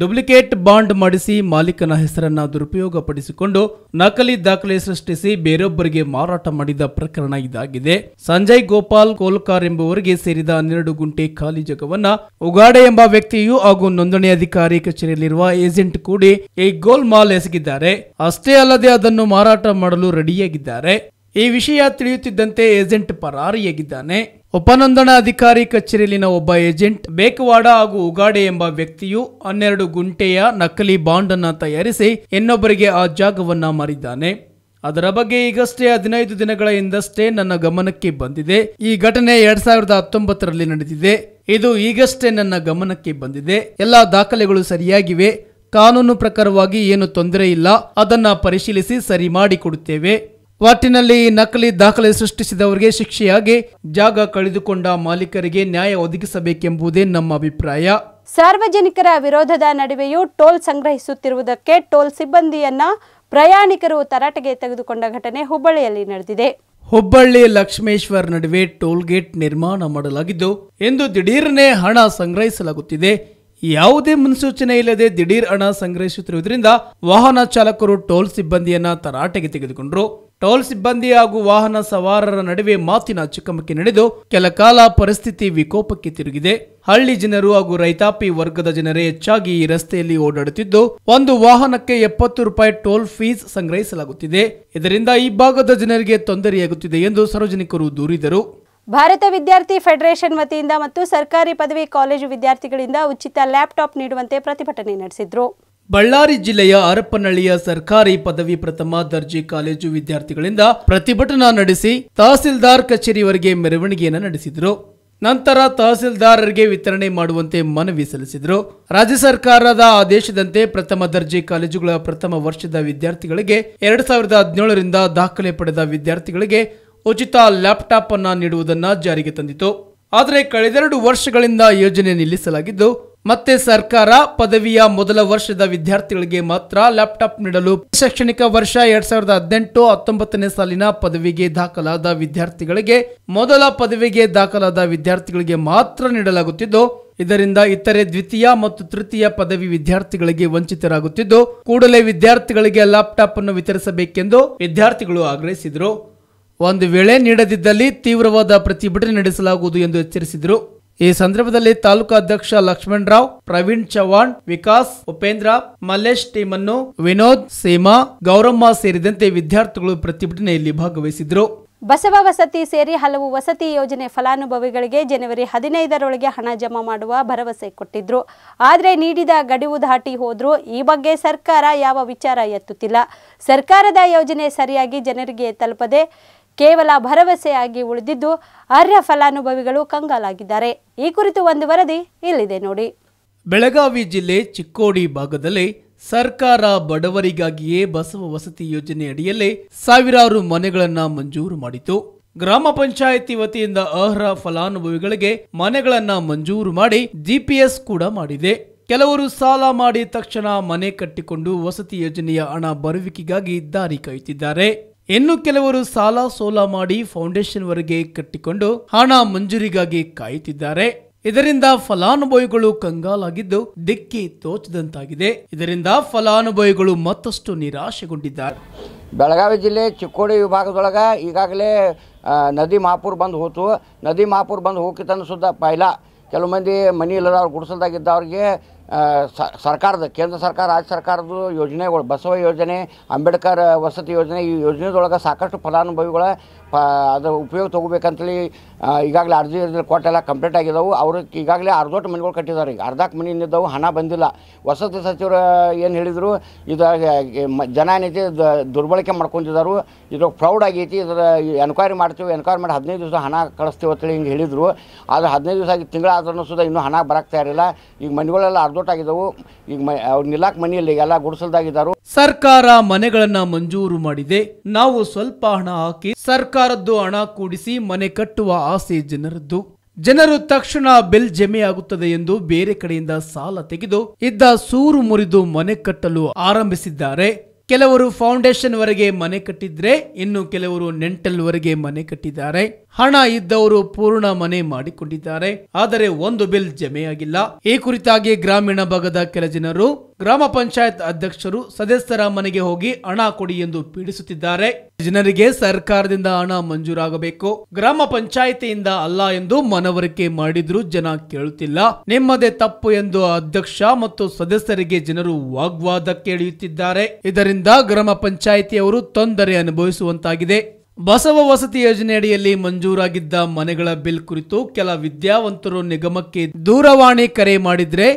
ಡುಪ್ಲಿಕೇಟ್ ಬಾಂಡ್ ಮಾಡಿಸಿ ಮಾಲೀಕನ ಹೆಸರನ್ನ ದುರುಪಯೋಗಪಡಿಸಿಕೊಂಡು ನಕಲಿ ದಾಖಲೆ ಸೃಷ್ಟಿಸಿ ಬೇರೊಬ್ಬರಿಗೆ ಮಾರಾಟ ಮಾಡಿದ ಪ್ರಕರಣ ಇದಾಗಿದೆ ಸಂಜಯ್ ಗೋಪಾಲ್ ಕೋಲ್ಕಾರ್ ಎಂಬುವರಿಗೆ ಸೇರಿದ ಹನ್ನೆರಡು ಗುಂಟೆ ಖಾಲಿ ಜಾಗವನ್ನ ಉಗಾಡೆ ಎಂಬ ವ್ಯಕ್ತಿಯು ಹಾಗೂ ನೋಂದಣಿ ಅಧಿಕಾರಿ ಕಚೇರಿಯಲ್ಲಿರುವ ಏಜೆಂಟ್ ಕೂಡಿ ಈ ಗೋಲ್ ಮಾಲ್ ಎಸಗಿದ್ದಾರೆ ಅಷ್ಟೇ ಅಲ್ಲದೆ ಅದನ್ನು ಮಾರಾಟ ಮಾಡಲು ರೆಡಿಯಾಗಿದ್ದಾರೆ ಈ ವಿಷಯ ತಿಳಿಯುತ್ತಿದ್ದಂತೆ ಏಜೆಂಟ್ ಪರಾರಿಯಾಗಿದ್ದಾನೆ ಉಪನೋಂದಣ ಅಧಿಕಾರಿ ಕಚೇರಿಯಲ್ಲಿನ ಒಬ್ಬ ಏಜೆಂಟ್ ಬೇಕವಾಡ ಹಾಗೂ ಉಗಾಡೆ ಎಂಬ ವ್ಯಕ್ತಿಯು ಹನ್ನೆರಡು ಗುಂಟೆಯ ನಕಲಿ ಬಾಂಡ್ ಅನ್ನು ತಯಾರಿಸಿ ಇನ್ನೊಬ್ಬರಿಗೆ ಆ ಜಾಗವನ್ನ ಮಾರಿದ್ದಾನೆ ಅದರ ಬಗ್ಗೆ ಈಗಷ್ಟೇ ಹದಿನೈದು ದಿನಗಳ ಹಿಂದಷ್ಟೇ ನನ್ನ ಗಮನಕ್ಕೆ ಬಂದಿದೆ ಈ ಘಟನೆ ಎರಡ್ ಸಾವಿರದ ಹತ್ತೊಂಬತ್ತರಲ್ಲಿ ನಡೆದಿದೆ ಇದು ಈಗಷ್ಟೇ ನನ್ನ ಗಮನಕ್ಕೆ ಬಂದಿದೆ ಎಲ್ಲಾ ದಾಖಲೆಗಳು ಸರಿಯಾಗಿವೆ ಕಾನೂನು ಪ್ರಕಾರವಾಗಿ ಏನು ತೊಂದರೆ ಇಲ್ಲ ಅದನ್ನ ಪರಿಶೀಲಿಸಿ ಸರಿ ಮಾಡಿಕೊಡುತ್ತೇವೆ ಒಟ್ಟಿನಲ್ಲಿ ನಕಲಿ ದಾಖಲೆ ಸೃಷ್ಟಿಸಿದವರಿಗೆ ಶಿಕ್ಷೆಯಾಗಿ ಜಾಗ ಕಳೆದುಕೊಂಡ ಮಾಲೀಕರಿಗೆ ನ್ಯಾಯ ಒದಗಿಸಬೇಕೆಂಬುದೇ ನಮ್ಮ ಅಭಿಪ್ರಾಯ ಸಾರ್ವಜನಿಕರ ವಿರೋಧದ ನಡುವೆಯೂ ಟೋಲ್ ಸಂಗ್ರಹಿಸುತ್ತಿರುವುದಕ್ಕೆ ಟೋಲ್ ಸಿಬ್ಬಂದಿಯನ್ನ ಪ್ರಯಾಣಿಕರು ತರಾಟೆಗೆ ತೆಗೆದುಕೊಂಡ ಘಟನೆ ಹುಬ್ಬಳ್ಳಿಯಲ್ಲಿ ನಡೆದಿದೆ ಹುಬ್ಬಳ್ಳಿ ಲಕ್ಷ್ಮೇಶ್ವರ್ ನಡುವೆ ಟೋಲ್ ಗೇಟ್ ನಿರ್ಮಾಣ ಮಾಡಲಾಗಿದ್ದು ಎಂದು ದಿಢೀರನೆ ಹಣ ಸಂಗ್ರಹಿಸಲಾಗುತ್ತಿದೆ ಯಾವುದೇ ಮುನ್ಸೂಚನೆ ಇಲ್ಲದೆ ದಿಢೀರ್ ಹಣ ಸಂಗ್ರಹಿಸುತ್ತಿರುವುದರಿಂದ ವಾಹನ ಚಾಲಕರು ಟೋಲ್ ಸಿಬ್ಬಂದಿಯನ್ನ ತರಾಟೆಗೆ ತೆಗೆದುಕೊಂಡರು ಟೋಲ್ ಸಿಬ್ಬಂದಿ ಹಾಗೂ ವಾಹನ ಸವಾರರ ನಡುವೆ ಮಾತಿನ ಚಕಮಕಿ ನಡೆದು ಕೆಲ ಕಾಲ ಪರಿಸ್ಥಿತಿ ವಿಕೋಪಕ್ಕೆ ತಿರುಗಿದೆ ಹಳ್ಳಿ ಜನರು ಹಾಗೂ ರೈತಾಪಿ ವರ್ಗದ ಜನರೇ ಹೆಚ್ಚಾಗಿ ಈ ರಸ್ತೆಯಲ್ಲಿ ಓಡಾಡುತ್ತಿದ್ದು ಒಂದು ವಾಹನಕ್ಕೆ ಎಪ್ಪತ್ತು ರೂಪಾಯಿ ಟೋಲ್ ಫೀಸ್ ಸಂಗ್ರಹಿಸಲಾಗುತ್ತಿದೆ ಇದರಿಂದ ಈ ಭಾಗದ ಜನರಿಗೆ ತೊಂದರೆಯಾಗುತ್ತಿದೆ ಎಂದು ಸಾರ್ವಜನಿಕರು ದೂರಿದರು ಭಾರತ ವಿದ್ಯಾರ್ಥಿ ಫೆಡರೇಷನ್ ವತಿಯಿಂದ ಮತ್ತು ಸರ್ಕಾರಿ ಪದವಿ ಕಾಲೇಜು ವಿದ್ಯಾರ್ಥಿಗಳಿಂದ ಉಚಿತ ಲ್ಯಾಪ್ಟಾಪ್ ನೀಡುವಂತೆ ಪ್ರತಿಭಟನೆ ನಡೆಸಿದ್ರು ಬಳ್ಳಾರಿ ಜಿಲ್ಲೆಯ ಹರಪನಹಳ್ಳಿಯ ಸರ್ಕಾರಿ ಪದವಿ ಪ್ರಥಮ ದರ್ಜೆ ಕಾಲೇಜು ವಿದ್ಯಾರ್ಥಿಗಳಿಂದ ಪ್ರತಿಭಟನಾ ನಡೆಸಿ ತಹಸೀಲ್ದಾರ್ ಕಚೇರಿವರೆಗೆ ಮೆರವಣಿಗೆಯನ್ನು ನಡೆಸಿದರು ನಂತರ ತಹಸೀಲ್ದಾರರಿಗೆ ವಿತರಣೆ ಮಾಡುವಂತೆ ಮನವಿ ಸಲ್ಲಿಸಿದರು ರಾಜ್ಯ ಸರ್ಕಾರದ ಆದೇಶದಂತೆ ಪ್ರಥಮ ದರ್ಜೆ ಕಾಲೇಜುಗಳ ಪ್ರಥಮ ವರ್ಷದ ವಿದ್ಯಾರ್ಥಿಗಳಿಗೆ ಎರಡ್ ಸಾವಿರದ ಹದಿನೇಳರಿಂದ ದಾಖಲೆ ಪಡೆದ ವಿದ್ಯಾರ್ಥಿಗಳಿಗೆ ಉಚಿತ ಲ್ಯಾಪ್ಟಾಪ್ ಅನ್ನು ನೀಡುವುದನ್ನು ಜಾರಿಗೆ ತಂದಿತು ಆದರೆ ಕಳೆದೆರಡು ವರ್ಷಗಳಿಂದ ಯೋಜನೆ ನಿಲ್ಲಿಸಲಾಗಿದ್ದು ಮತ್ತೆ ಸರ್ಕಾರ ಪದವಿಯ ಮೊದಲ ವರ್ಷದ ವಿದ್ಯಾರ್ಥಿಗಳಿಗೆ ಮಾತ್ರ ಲ್ಯಾಪ್ಟಾಪ್ ನೀಡಲು ಶೈಕ್ಷಣಿಕ ವರ್ಷ ಎರಡ್ ಸಾವಿರದ ಹದಿನೆಂಟು ಹತ್ತೊಂಬತ್ತನೇ ಸಾಲಿನ ಪದವಿಗೆ ದಾಖಲಾದ ವಿದ್ಯಾರ್ಥಿಗಳಿಗೆ ಮೊದಲ ಪದವಿಗೆ ದಾಖಲಾದ ವಿದ್ಯಾರ್ಥಿಗಳಿಗೆ ಮಾತ್ರ ನೀಡಲಾಗುತ್ತಿದ್ದು ಇದರಿಂದ ಇತರೆ ದ್ವಿತೀಯ ಮತ್ತು ತೃತೀಯ ಪದವಿ ವಿದ್ಯಾರ್ಥಿಗಳಿಗೆ ವಂಚಿತರಾಗುತ್ತಿದ್ದು ಕೂಡಲೇ ವಿದ್ಯಾರ್ಥಿಗಳಿಗೆ ಲ್ಯಾಪ್ಟಾಪ್ ಅನ್ನು ವಿತರಿಸಬೇಕೆಂದು ವಿದ್ಯಾರ್ಥಿಗಳು ಆಗ್ರಹಿಸಿದರು ಒಂದು ವೇಳೆ ನೀಡದಿದ್ದಲ್ಲಿ ತೀವ್ರವಾದ ಪ್ರತಿಭಟನೆ ನಡೆಸಲಾಗುವುದು ಎಂದು ಎಚ್ಚರಿಸಿದರು ಈ ಸಂದರ್ಭದಲ್ಲಿ ತಾಲೂಕಾ ಅಧ್ಯಕ್ಷ ಲಕ್ಷ್ಮಣರಾವ್ ಪ್ರವೀಣ್ ಚವ್ಹಾಣ್ ವಿಕಾಸ್ ಉಪೇಂದ್ರ ಮಲ್ಲೇಶ್ ಟೀಮನ್ನು ವಿನೋದ್ ಸೀಮಾ ಗೌರಮ್ಮ ಸೇರಿದಂತೆ ವಿದ್ಯಾರ್ಥಿಗಳು ಪ್ರತಿಭಟನೆಯಲ್ಲಿ ಭಾಗವಹಿಸಿದರು ಬಸವ ವಸತಿ ಸೇರಿ ಹಲವು ವಸತಿ ಯೋಜನೆ ಫಲಾನುಭವಿಗಳಿಗೆ ಜನವರಿ ಹದಿನೈದರೊಳಗೆ ಹಣ ಜಮಾ ಮಾಡುವ ಭರವಸೆ ಕೊಟ್ಟಿದ್ರು ಆದರೆ ನೀಡಿದ ಗಡಿವು ದಾಟಿ ಹೋದ್ರು ಈ ಬಗ್ಗೆ ಸರ್ಕಾರ ಯಾವ ವಿಚಾರ ಎತ್ತುತ್ತಿಲ್ಲ ಸರ್ಕಾರದ ಯೋಜನೆ ಸರಿಯಾಗಿ ಜನರಿಗೆ ತಲುಪದೆ ಕೇವಲ ಭರವಸೆಯಾಗಿ ಉಳಿದಿದ್ದು ಅರ್ಹ ಫಲಾನುಭವಿಗಳು ಕಂಗಾಲಾಗಿದ್ದಾರೆ ಈ ಕುರಿತು ಒಂದು ವರದಿ ಇಲ್ಲಿದೆ ನೋಡಿ ಬೆಳಗಾವಿ ಜಿಲ್ಲೆ ಚಿಕ್ಕೋಡಿ ಭಾಗದಲ್ಲಿ ಸರ್ಕಾರ ಬಡವರಿಗಾಗಿಯೇ ಬಸವ ವಸತಿ ಯೋಜನೆ ಅಡಿಯಲ್ಲೇ ಸಾವಿರಾರು ಮನೆಗಳನ್ನು ಮಂಜೂರು ಮಾಡಿತು ಗ್ರಾಮ ಪಂಚಾಯಿತಿ ವತಿಯಿಂದ ಅರ್ಹ ಫಲಾನುಭವಿಗಳಿಗೆ ಮನೆಗಳನ್ನು ಮಂಜೂರು ಮಾಡಿ ಜಿಪಿಎಸ್ ಕೂಡ ಮಾಡಿದೆ ಕೆಲವರು ಸಾಲ ಮಾಡಿ ತಕ್ಷಣ ಮನೆ ಕಟ್ಟಿಕೊಂಡು ವಸತಿ ಯೋಜನೆಯ ಹಣ ಬರುವಿಕೆಗಾಗಿ ದಾರಿ ಕಾಯುತ್ತಿದ್ದಾರೆ ಇನ್ನು ಕೆಲವರು ಸಾಲ ಸೋಲ ಮಾಡಿ ಫೌಂಡೇಶನ್ವರೆಗೆ ಕಟ್ಟಿಕೊಂಡು ಹಣ ಮಂಜೂರಿಗಾಗಿ ಕಾಯುತ್ತಿದ್ದಾರೆ ಇದರಿಂದ ಫಲಾನುಭವಿಗಳು ಕಂಗಾಲಾಗಿದ್ದು ದಿಕ್ಕಿ ತೋಚದಂತಾಗಿದೆ ಇದರಿಂದ ಫಲಾನುಭವಿಗಳು ಮತ್ತಷ್ಟು ನಿರಾಶೆಗೊಂಡಿದ್ದಾರೆ ಬೆಳಗಾವಿ ಜಿಲ್ಲೆ ಚಿಕ್ಕೋಡಿ ವಿಭಾಗದೊಳಗೆ ಈಗಾಗಲೇ ನದಿ ಮಾಪುರ್ ಬಂದು ಹೋತು ನದಿ ಮಹಾಪುರ ಬಂದು ಹೋಗಿತ್ತನ್ನು ಸುದ್ದ ಪೈಲ ಕೆಲವು ಮಂದಿ ಮನಿ ಇಲ್ಲದವ್ರು ಗುಡಿಸಲ್ದಾಗಿದ್ದವ್ರಿಗೆ ಸರ್ಕಾರದ ಕೇಂದ್ರ ಸರ್ಕಾರ ರಾಜ್ಯ ಸರ್ಕಾರದ ಯೋಜನೆಗಳು ಬಸವ ಯೋಜನೆ ಅಂಬೇಡ್ಕರ್ ವಸತಿ ಯೋಜನೆ ಈ ಯೋಜನೆದೊಳಗೆ ಸಾಕಷ್ಟು ಫಲಾನುಭವಿಗಳ ಪ ಅದರ ಉಪಯೋಗ ತೊಗೋಬೇಕಂತೇಳಿ ಈಗಾಗಲೇ ಅರ್ಜಿ ಅರ್ಜಿ ಕೊಟ್ಟೆಲ್ಲ ಕಂಪ್ಲೀಟ್ ಆಗಿದ್ದಾವೆ ಅವ್ರಿಗೆ ಈಗಾಗಲೇ ಅರ್ಧೊಟ್ಟು ಮನೆಗಳು ಕಟ್ಟಿದ್ದಾರೆ ಈಗ ಅರ್ಧಕ್ಕೆ ಮನಿ ಹಣ ಬಂದಿಲ್ಲ ವಸತಿ ಸಚಿವರು ಏನು ಹೇಳಿದರು ಇದಾಗ ಜನ ಏನೈತಿ ದುರ್ಬಳಕೆ ಮಾಡ್ಕೊಂಡಿದ್ದಾರು ಇದ್ರ ಪ್ರೌಡ್ ಆಗೈತಿ ಇದರ ಎನ್ಕ್ವೈರಿ ಮಾಡ್ತೀವಿ ಎನ್ಕ್ವೈರಿ ಮಾಡಿ ಹದಿನೈದು ದಿವಸ ಹಣ ಕಳಿಸ್ತೀವಿ ಅಂತೇಳಿ ಹಿಂಗೆ ಹೇಳಿದರು ಆದರೆ ಹದಿನೈದು ದಿವಸ ಆಗಿ ತಿಂಗಳಾದ್ರೂ ಸುದ ಇನ್ನೂ ಹಣ ಬರಕ್ತಾ ಇರಲಿಲ್ಲ ಈಗ ಮನೆಗಳೆಲ್ಲ ಅರ್ಧೋಟ್ ಈಗ ಮ ಅವ್ರು ನಿಲ್ಲಕ್ಕೆ ಮನೆಯಲ್ಲಿ ಈಗೆಲ್ಲ ಗುಡಿಸಲ್ದಾಗಿದ್ದಾರು ಸರ್ಕಾರ ಮನೆಗಳನ್ನು ಮಂಜೂರು ಮಾಡಿದೆ ನಾವು ಸ್ವಲ್ಪ ಹಣ ಹಾಕಿ ಸರ್ಕಾರದ್ದು ಹಣ ಕೂಡಿಸಿ ಮನೆ ಕಟ್ಟುವ ಆಸೆ ಜನರದ್ದು ಜನರು ತಕ್ಷಣ ಬಿಲ್ ಜಮೆಯಾಗುತ್ತದೆ ಎಂದು ಬೇರೆ ಕಡೆಯಿಂದ ಸಾಲ ತೆಗೆದು ಇದ್ದ ಸೂರು ಮುರಿದು ಮನೆ ಕಟ್ಟಲು ಆರಂಭಿಸಿದ್ದಾರೆ ಕೆಲವರು ಫೌಂಡೇಶನ್ ವರೆಗೆ ಮನೆ ಕಟ್ಟಿದ್ರೆ ಇನ್ನು ಕೆಲವರು ನೆಂಟಲ್ವರೆಗೆ ಮನೆ ಕಟ್ಟಿದ್ದಾರೆ ಹಣ ಇದ್ದವರು ಪೂರ್ಣ ಮನೆ ಮಾಡಿಕೊಂಡಿದ್ದಾರೆ ಆದರೆ ಒಂದು ಬಿಲ್ ಜಮೆಯಾಗಿಲ್ಲ ಈ ಕುರಿತಾಗಿ ಗ್ರಾಮೀಣ ಭಾಗದ ಕೆಲ ಜನರು ಗ್ರಾಮ ಪಂಚಾಯತ್ ಅಧ್ಯಕ್ಷರು ಸದಸ್ಯರ ಮನೆಗೆ ಹೋಗಿ ಹಣ ಕೊಡಿ ಎಂದು ಪೀಡಿಸುತ್ತಿದ್ದಾರೆ ಜನರಿಗೆ ಸರ್ಕಾರದಿಂದ ಹಣ ಮಂಜೂರಾಗಬೇಕು ಗ್ರಾಮ ಪಂಚಾಯಿತಿಯಿಂದ ಅಲ್ಲ ಎಂದು ಮನವರಿಕೆ ಮಾಡಿದ್ರು ಜನ ಕೇಳುತ್ತಿಲ್ಲ ನಿಮ್ಮದೇ ತಪ್ಪು ಎಂದು ಅಧ್ಯಕ್ಷ ಮತ್ತು ಸದಸ್ಯರಿಗೆ ಜನರು ವಾಗ್ವಾದ ಇಳಿಯುತ್ತಿದ್ದಾರೆ ಇದರಿಂದ ಗ್ರಾಮ ಪಂಚಾಯಿತಿಯವರು ತೊಂದರೆ ಅನುಭವಿಸುವಂತಾಗಿದೆ ಬಸವ ವಸತಿ ಯೋಜನೆಯಡಿಯಲ್ಲಿ ಮಂಜೂರಾಗಿದ್ದ ಮನೆಗಳ ಬಿಲ್ ಕುರಿತು ಕೆಲ ವಿದ್ಯಾವಂತರು ನಿಗಮಕ್ಕೆ ದೂರವಾಣಿ ಕರೆ ಮಾಡಿದ್ರೆ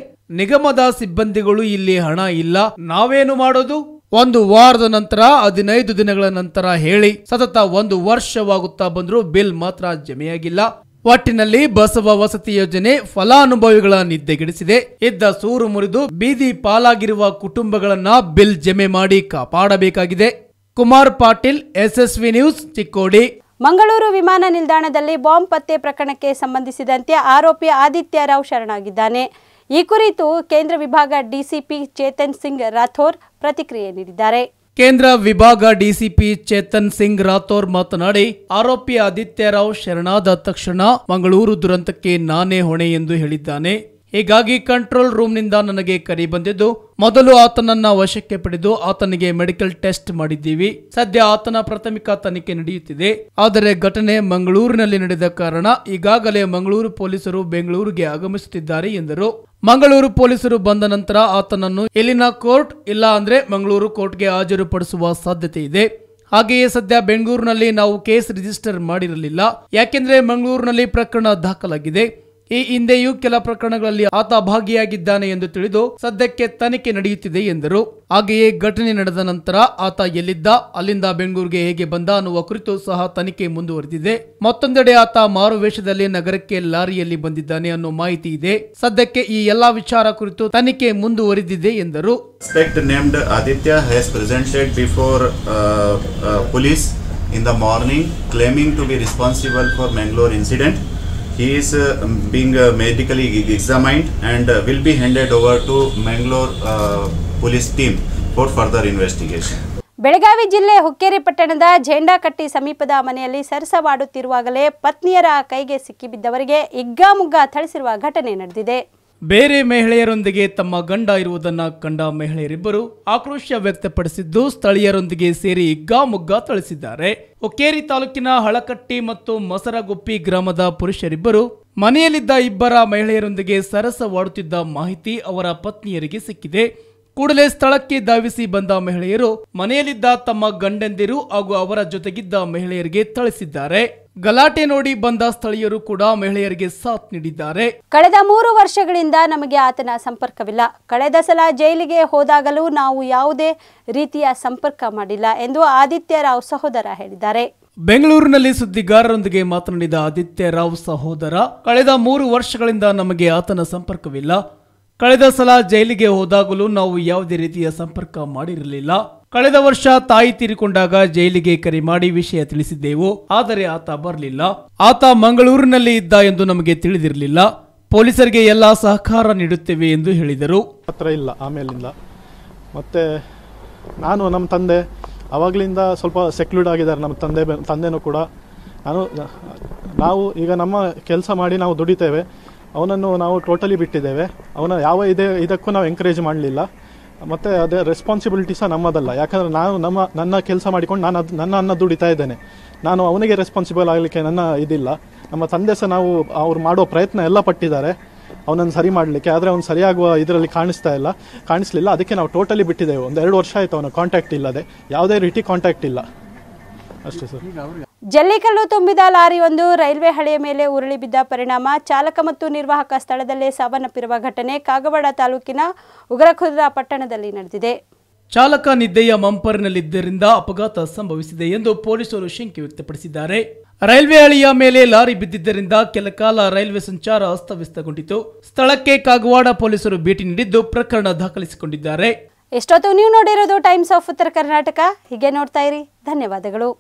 ನಿಗಮದ ಸಿಬ್ಬಂದಿಗಳು ಇಲ್ಲಿ ಹಣ ಇಲ್ಲ ನಾವೇನು ಮಾಡೋದು ಒಂದು ವಾರದ ನಂತರ ಹದಿನೈದು ದಿನಗಳ ನಂತರ ಹೇಳಿ ಸತತ ಒಂದು ವರ್ಷವಾಗುತ್ತಾ ಬಂದರೂ ಬಿಲ್ ಮಾತ್ರ ಜಮೆಯಾಗಿಲ್ಲ ಒಟ್ಟಿನಲ್ಲಿ ಬಸವ ವಸತಿ ಯೋಜನೆ ಫಲಾನುಭವಿಗಳ ನಿದ್ದೆಗೆಡಿಸಿದೆ ಇದ್ದ ಸೂರು ಮುರಿದು ಬೀದಿ ಪಾಲಾಗಿರುವ ಕುಟುಂಬಗಳನ್ನ ಬಿಲ್ ಜಮೆ ಮಾಡಿ ಕಾಪಾಡಬೇಕಾಗಿದೆ ಕುಮಾರ್ ಪಾಟೀಲ್ ಎಸ್ಎಸ್ವಿ ನ್ಯೂಸ್ ಚಿಕ್ಕೋಡಿ ಮಂಗಳೂರು ವಿಮಾನ ನಿಲ್ದಾಣದಲ್ಲಿ ಬಾಂಬ್ ಪತ್ತೆ ಪ್ರಕರಣಕ್ಕೆ ಸಂಬಂಧಿಸಿದಂತೆ ಆರೋಪಿ ಆದಿತ್ಯ ರಾವ್ ಶರಣಾಗಿದ್ದಾನೆ ಈ ಕುರಿತು ಕೇಂದ್ರ ವಿಭಾಗ ಡಿಸಿಪಿ ಚೇತನ್ ಸಿಂಗ್ ರಾಥೋರ್ ಪ್ರತಿಕ್ರಿಯೆ ನೀಡಿದ್ದಾರೆ ಕೇಂದ್ರ ವಿಭಾಗ ಡಿಸಿಪಿ ಚೇತನ್ ಸಿಂಗ್ ರಾಥೋರ್ ಮಾತನಾಡಿ ಆರೋಪಿ ಆದಿತ್ಯ ರಾವ್ ಶರಣಾದ ತಕ್ಷಣ ಮಂಗಳೂರು ದುರಂತಕ್ಕೆ ನಾನೇ ಹೊಣೆ ಎಂದು ಹೇಳಿದ್ದಾನೆ ಹೀಗಾಗಿ ಕಂಟ್ರೋಲ್ ನಿಂದ ನನಗೆ ಕರೆ ಬಂದಿದ್ದು ಮೊದಲು ಆತನನ್ನ ವಶಕ್ಕೆ ಪಡೆದು ಆತನಿಗೆ ಮೆಡಿಕಲ್ ಟೆಸ್ಟ್ ಮಾಡಿದ್ದೀವಿ ಸದ್ಯ ಆತನ ಪ್ರಾಥಮಿಕ ತನಿಖೆ ನಡೆಯುತ್ತಿದೆ ಆದರೆ ಘಟನೆ ಮಂಗಳೂರಿನಲ್ಲಿ ನಡೆದ ಕಾರಣ ಈಗಾಗಲೇ ಮಂಗಳೂರು ಪೊಲೀಸರು ಬೆಂಗಳೂರಿಗೆ ಆಗಮಿಸುತ್ತಿದ್ದಾರೆ ಎಂದರು ಮಂಗಳೂರು ಪೊಲೀಸರು ಬಂದ ನಂತರ ಆತನನ್ನು ಇಲ್ಲಿನ ಕೋರ್ಟ್ ಇಲ್ಲ ಅಂದ್ರೆ ಮಂಗಳೂರು ಕೋರ್ಟ್ಗೆ ಹಾಜರುಪಡಿಸುವ ಸಾಧ್ಯತೆ ಇದೆ ಹಾಗೆಯೇ ಸದ್ಯ ಬೆಂಗಳೂರಿನಲ್ಲಿ ನಾವು ಕೇಸ್ ರಿಜಿಸ್ಟರ್ ಮಾಡಿರಲಿಲ್ಲ ಯಾಕೆಂದ್ರೆ ಮಂಗಳೂರಿನಲ್ಲಿ ಪ್ರಕರಣ ದಾಖಲಾಗಿದೆ ಈ ಹಿಂದೆಯೂ ಕೆಲ ಪ್ರಕರಣಗಳಲ್ಲಿ ಆತ ಭಾಗಿಯಾಗಿದ್ದಾನೆ ಎಂದು ತಿಳಿದು ಸದ್ಯಕ್ಕೆ ತನಿಖೆ ನಡೆಯುತ್ತಿದೆ ಎಂದರು ಹಾಗೆಯೇ ಘಟನೆ ನಡೆದ ನಂತರ ಆತ ಎಲ್ಲಿದ್ದ ಅಲ್ಲಿಂದ ಬೆಂಗಳೂರಿಗೆ ಹೇಗೆ ಬಂದ ಅನ್ನುವ ಕುರಿತು ಸಹ ತನಿಖೆ ಮುಂದುವರೆದಿದೆ ಮತ್ತೊಂದೆಡೆ ಆತ ವೇಷದಲ್ಲಿ ನಗರಕ್ಕೆ ಲಾರಿಯಲ್ಲಿ ಬಂದಿದ್ದಾನೆ ಅನ್ನೋ ಮಾಹಿತಿ ಇದೆ ಸದ್ಯಕ್ಕೆ ಈ ಎಲ್ಲಾ ವಿಚಾರ ಕುರಿತು ತನಿಖೆ ಮುಂದುವರೆದಿದೆ ಎಂದರು Aditya he is uh, being uh, medically examined and uh, will be handed over to Mangalore uh, police team for further investigation. Belagavi ಜಿಲ್ಲೆ ಹುಕ್ಕೇರಿ ಪಟ್ಟಣದ ಜೇಂಡಾಕಟ್ಟಿ ಸಮೀಪದ ಮನೆಯಲ್ಲಿ ಸರಸವಾಡುತ್ತಿರುವಾಗಲೇ ಪತ್ನಿಯರ ಕೈಗೆ ಸಿಕ್ಕಿಬಿದ್ದವರಿಗೆ ಇಗ್ಗಾಮುಗ್ಗಾ ಥಳಿಸಿರುವ ಘಟನೆ ನಡೆದಿದೆ ಬೇರೆ ಮಹಿಳೆಯರೊಂದಿಗೆ ತಮ್ಮ ಗಂಡ ಇರುವುದನ್ನು ಕಂಡ ಮಹಿಳೆಯರಿಬ್ಬರು ಆಕ್ರೋಶ ವ್ಯಕ್ತಪಡಿಸಿದ್ದು ಸ್ಥಳೀಯರೊಂದಿಗೆ ಸೇರಿ ಹಿಗ್ಗಾಮುಗ್ಗಾ ಥಳಿಸಿದ್ದಾರೆ ಹೊಕ್ಕೇರಿ ತಾಲೂಕಿನ ಹಳಕಟ್ಟಿ ಮತ್ತು ಮೊಸರಗುಪ್ಪಿ ಗ್ರಾಮದ ಪುರುಷರಿಬ್ಬರು ಮನೆಯಲ್ಲಿದ್ದ ಇಬ್ಬರ ಮಹಿಳೆಯರೊಂದಿಗೆ ಸರಸವಾಡುತ್ತಿದ್ದ ಮಾಹಿತಿ ಅವರ ಪತ್ನಿಯರಿಗೆ ಸಿಕ್ಕಿದೆ ಕೂಡಲೇ ಸ್ಥಳಕ್ಕೆ ಧಾವಿಸಿ ಬಂದ ಮಹಿಳೆಯರು ಮನೆಯಲ್ಲಿದ್ದ ತಮ್ಮ ಗಂಡಂದಿರು ಹಾಗೂ ಅವರ ಜೊತೆಗಿದ್ದ ಮಹಿಳೆಯರಿಗೆ ಥಳಿಸಿದ್ದಾರೆ ಗಲಾಟೆ ನೋಡಿ ಬಂದ ಸ್ಥಳೀಯರು ಕೂಡ ಮಹಿಳೆಯರಿಗೆ ಸಾಥ್ ನೀಡಿದ್ದಾರೆ ಕಳೆದ ಮೂರು ವರ್ಷಗಳಿಂದ ನಮಗೆ ಆತನ ಸಂಪರ್ಕವಿಲ್ಲ ಕಳೆದ ಸಲ ಜೈಲಿಗೆ ಹೋದಾಗಲೂ ನಾವು ಯಾವುದೇ ರೀತಿಯ ಸಂಪರ್ಕ ಮಾಡಿಲ್ಲ ಎಂದು ಆದಿತ್ಯ ರಾವ್ ಸಹೋದರ ಹೇಳಿದ್ದಾರೆ ಬೆಂಗಳೂರಿನಲ್ಲಿ ಸುದ್ದಿಗಾರರೊಂದಿಗೆ ಮಾತನಾಡಿದ ಆದಿತ್ಯ ರಾವ್ ಸಹೋದರ ಕಳೆದ ಮೂರು ವರ್ಷಗಳಿಂದ ನಮಗೆ ಆತನ ಸಂಪರ್ಕವಿಲ್ಲ ಕಳೆದ ಸಲ ಜೈಲಿಗೆ ಹೋದಾಗಲೂ ನಾವು ಯಾವುದೇ ರೀತಿಯ ಸಂಪರ್ಕ ಮಾಡಿರಲಿಲ್ಲ ಕಳೆದ ವರ್ಷ ತಾಯಿ ತೀರಿಕೊಂಡಾಗ ಜೈಲಿಗೆ ಕರೆ ಮಾಡಿ ವಿಷಯ ತಿಳಿಸಿದ್ದೆವು ಆದರೆ ಆತ ಬರಲಿಲ್ಲ ಆತ ಮಂಗಳೂರಿನಲ್ಲಿ ಇದ್ದ ಎಂದು ನಮಗೆ ತಿಳಿದಿರಲಿಲ್ಲ ಪೊಲೀಸರಿಗೆ ಎಲ್ಲ ಸಹಕಾರ ನೀಡುತ್ತೇವೆ ಎಂದು ಹೇಳಿದರು ಹತ್ರ ಇಲ್ಲ ಆಮೇಲಿಂದ ಮತ್ತೆ ನಾನು ನಮ್ಮ ತಂದೆ ಅವಾಗಲಿಂದ ಸ್ವಲ್ಪ ಸೆಕ್ಯೂರ್ಡ್ ಆಗಿದ್ದಾರೆ ನಮ್ಮ ತಂದೆ ತಂದೆನೂ ಕೂಡ ನಾನು ನಾವು ಈಗ ನಮ್ಮ ಕೆಲಸ ಮಾಡಿ ನಾವು ದುಡಿತೇವೆ ಅವನನ್ನು ನಾವು ಟೋಟಲಿ ಬಿಟ್ಟಿದ್ದೇವೆ ಅವನ ಯಾವ ಇದೇ ಇದಕ್ಕೂ ನಾವು ಎಂಕರೇಜ್ ಮಾಡಲಿಲ್ಲ ಮತ್ತು ಅದೇ ರೆಸ್ಪಾನ್ಸಿಬಿಲಿಟಿ ಸಹ ನಮ್ಮದಲ್ಲ ಯಾಕಂದರೆ ನಾನು ನಮ್ಮ ನನ್ನ ಕೆಲಸ ಮಾಡಿಕೊಂಡು ನಾನು ಅದು ನನ್ನ ಅನ್ನ ದುಡಿತಾ ಇದ್ದೇನೆ ನಾನು ಅವನಿಗೆ ರೆಸ್ಪಾನ್ಸಿಬಲ್ ಆಗಲಿಕ್ಕೆ ನನ್ನ ಇದಿಲ್ಲ ನಮ್ಮ ತಂದೆ ಸಹ ನಾವು ಅವ್ರು ಮಾಡೋ ಪ್ರಯತ್ನ ಎಲ್ಲ ಪಟ್ಟಿದ್ದಾರೆ ಅವನನ್ನು ಸರಿ ಮಾಡಲಿಕ್ಕೆ ಆದರೆ ಅವ್ನು ಸರಿಯಾಗುವ ಇದರಲ್ಲಿ ಕಾಣಿಸ್ತಾ ಇಲ್ಲ ಕಾಣಿಸ್ಲಿಲ್ಲ ಅದಕ್ಕೆ ನಾವು ಟೋಟಲಿ ಬಿಟ್ಟಿದ್ದೇವೆ ಒಂದು ಎರಡು ವರ್ಷ ಆಯಿತು ಅವನ ಕಾಂಟ್ಯಾಕ್ಟ್ ಇಲ್ಲದೆ ಯಾವುದೇ ರೀತಿ ಕಾಂಟ್ಯಾಕ್ಟ್ ಇಲ್ಲ ಅಷ್ಟೇ ಸರ್ ಜಲ್ಲಿಕಲ್ಲು ತುಂಬಿದ ಲಾರಿಯೊಂದು ರೈಲ್ವೆ ಹಳಿಯ ಮೇಲೆ ಉರುಳಿ ಬಿದ್ದ ಪರಿಣಾಮ ಚಾಲಕ ಮತ್ತು ನಿರ್ವಾಹಕ ಸ್ಥಳದಲ್ಲೇ ಸಾವನ್ನಪ್ಪಿರುವ ಘಟನೆ ಕಾಗವಾಡ ತಾಲೂಕಿನ ಉಗ್ರಖುರ್ರಾ ಪಟ್ಟಣದಲ್ಲಿ ನಡೆದಿದೆ ಚಾಲಕ ನಿದ್ದೆಯ ಮಂಪರ್ನಲ್ಲಿದ್ದರಿಂದ ಅಪಘಾತ ಸಂಭವಿಸಿದೆ ಎಂದು ಪೊಲೀಸರು ಶಂಕೆ ವ್ಯಕ್ತಪಡಿಸಿದ್ದಾರೆ ರೈಲ್ವೆ ಹಳಿಯ ಮೇಲೆ ಲಾರಿ ಬಿದ್ದಿದ್ದರಿಂದ ಕೆಲ ಕಾಲ ರೈಲ್ವೆ ಸಂಚಾರ ಅಸ್ತವ್ಯಸ್ತಗೊಂಡಿತು ಸ್ಥಳಕ್ಕೆ ಕಾಗವಾಡ ಪೊಲೀಸರು ಭೇಟಿ ನೀಡಿದ್ದು ಪ್ರಕರಣ ದಾಖಲಿಸಿಕೊಂಡಿದ್ದಾರೆ ಎಷ್ಟೊತ್ತು ನೀವು ನೋಡಿರೋದು ಟೈಮ್ಸ್ ಆಫ್ ಉತ್ತರ ಕರ್ನಾಟಕ ಹೀಗೆ ನೋಡ್ತಾ ಇರಿ ಧನ್ಯವಾದಗಳು